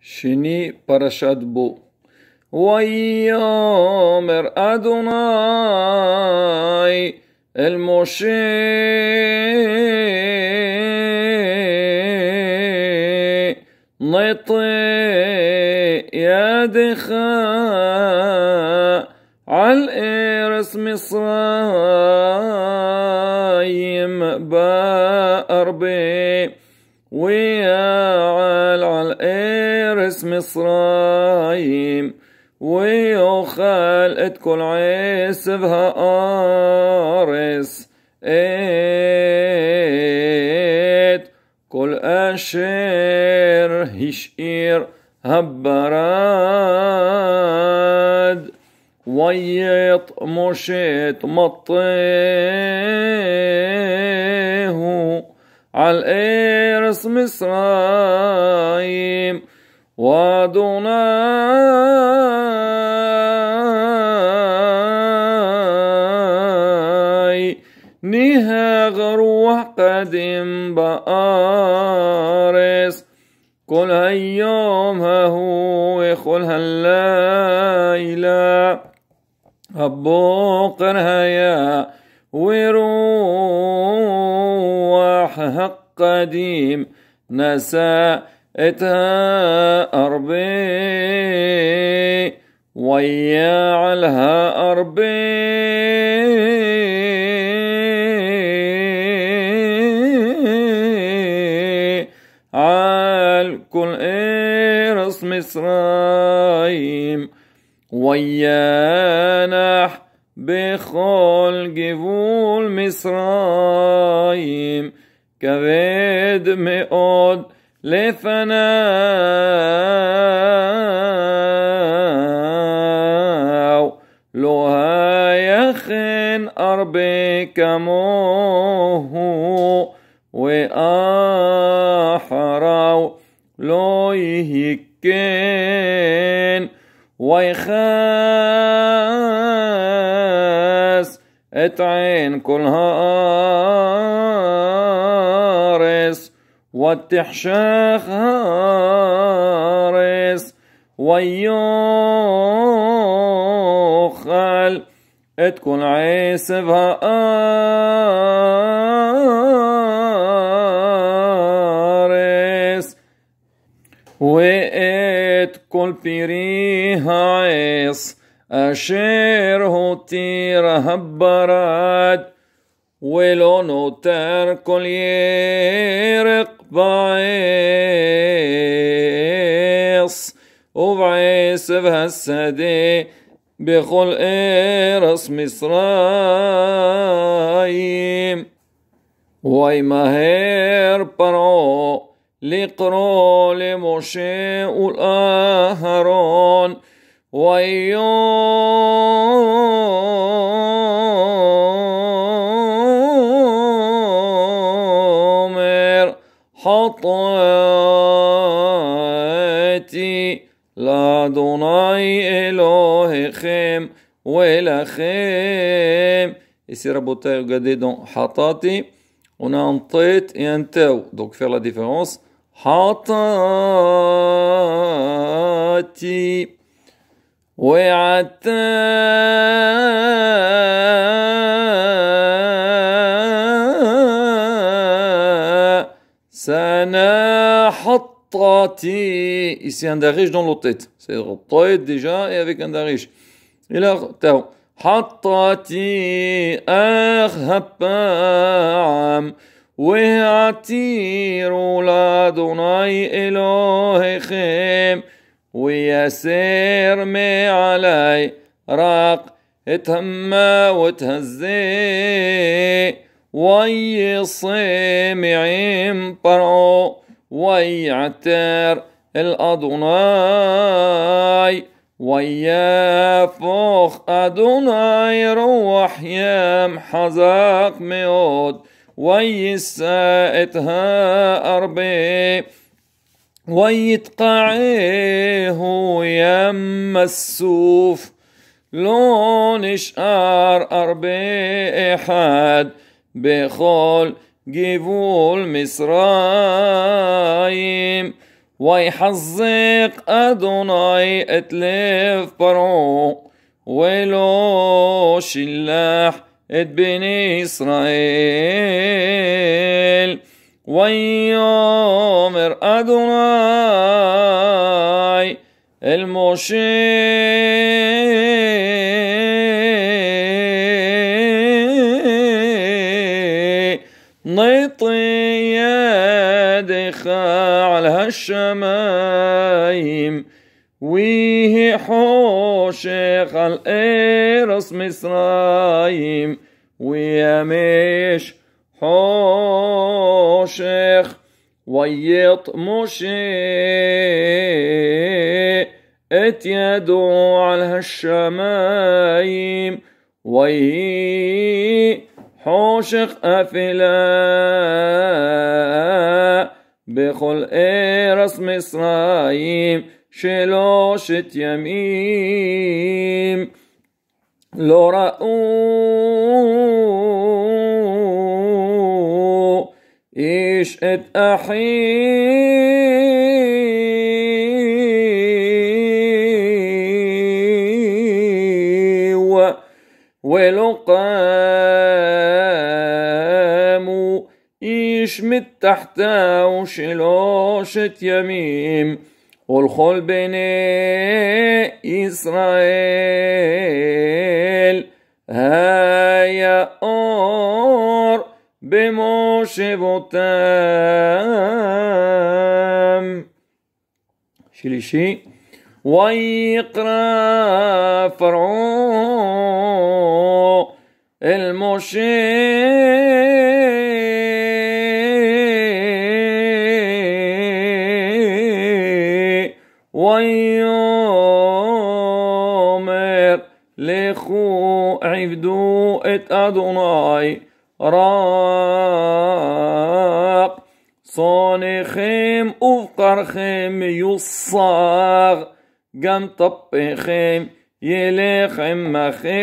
שני פרשת בו. ויאמר אדוני אל משה נטה ידך על ארץ מצרים בארבה ויעל על ארץ مصرايم ويوخال اتكل بها ارس ايت كل أشير هشير هبراد ويط مشيت مطيه على الإرس مصرايم وعدنا نها غروح قدم بآرس كل هيوم هو خل هالليلة أبوقر هيا وروح قديم نسى إتا أربي ويا علها أربي عال كل إرس مصرايم ويا نح بخل جبول مصرايم كبد مئود لفنا لها يخن أربي كموه وآحراو لو يهكن ويخاس اتعين كلها والتحشاخ هارس ويوخل اتكون عيسف هارس واتكون بيريها عيس أشير تير هبرات ولو نوتر كل يرق بعيص وبعيص بهالسدي بخل ايرس مصرايم ماهر برو لقرو لموشي والأهرون ويوم خطايتي לאדוני אלוהיכם ולכם. Ici, Rabotai, regardez dans Hatati, on a un tête et un tau. Donc, faire la différence. Hatati. وعتاتي Sana hattati. Ici, un darish dans l'autre tête. C'est Rotoet déjà et avec un darish. Et là, t'as. Hattati arhapam. ويعتيروا لأدوناي إلهكم ويسير ما علي راق اتهمى وتهزي وي صمعم برعو ويعتر الأدوناي ويافخ أدوناي روح يم حزاق ميود ويسائتها أربي ويتقعيه يم السوف لون شعر أربي أحد בכל גבול מצרים. ויחזק אדוני את לב פרעה, ולא שילח את בני ישראל. ויאמר אדוני אל משה الإرس مصرايم ويمش حوشخ ويط مشي اتيدو على الشمايم وي حوشخ أفلا بخل إرس مصرايم שלושת ימים לא ראו איש את אחיו ולא קמו איש מתחתיו שלושת ימים ולכל בני ישראל היה אור במושבותם. שלישי, ויקרא פרעה אל משה את אדוני רק צונכם ובקרכם יוסר גם טפכם ילך עמכם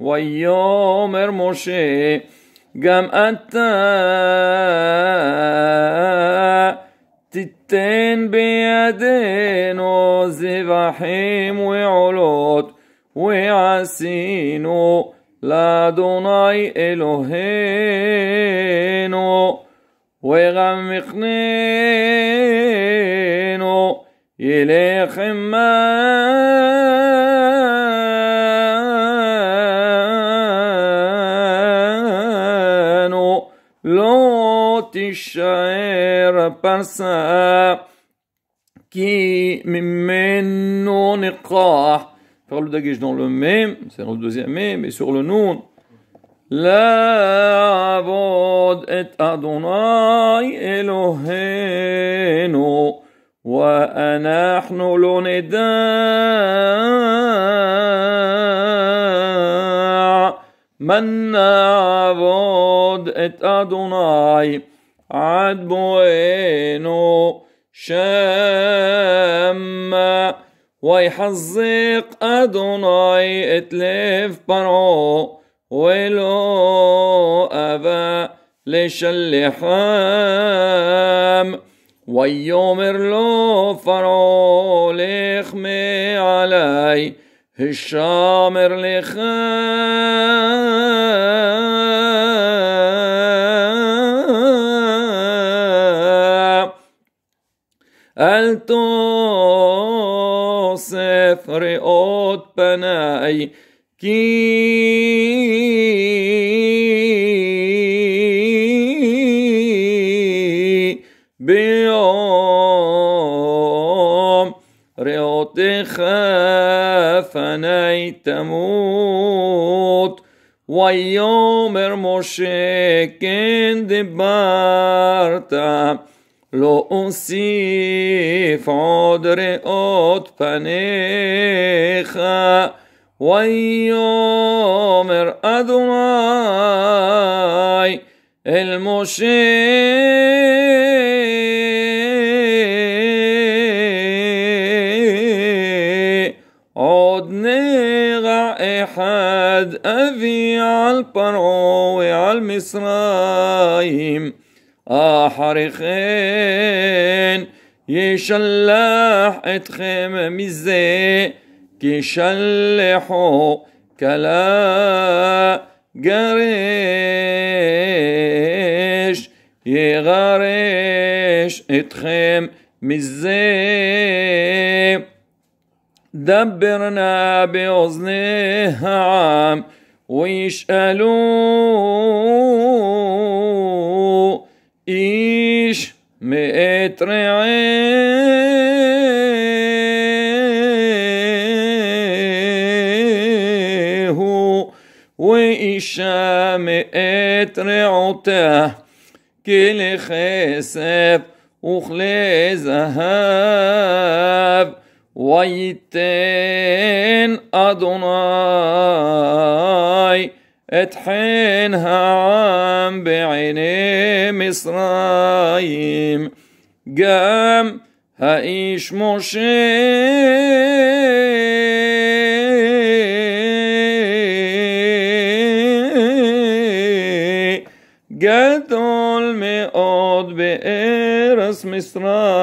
ויאמר משה גם אתה תיתן בידינו זבחים ועולות ועשינו לאדוני אלוהינו וגם מכנינו ילך עמנו לא תישאר פרסה כי ממנו ניקח le dans le même, c'est dans le deuxième même, mais sur le nom, La avod et Adonai Eloheinu wa anachnu lo neda et Adonai ad Shamma. ويحزق أدوناي اتلف برعو ولو أبا لشلحام ويومر لو فرعو لخمي علي الشامر لخام التو سفر أتبنا بناي كي بيوم رئوتك فني تموت ويوم موشي كن לא אוסיף עוד ראות פניך, ויאמר אדוני אל משה أحرخين يشلح اتخيم مزي شلحو كلا قريش يغريش اتخيم مزي دبرنا بأذنه عام ويشألون اترعيه رعيه اترعته مئات رعته كل خسف وخلي ذهب ويتين أدوناي اتحنها عم بعيني مصرايم גם האיש משה גדול מאוד בארץ מצרים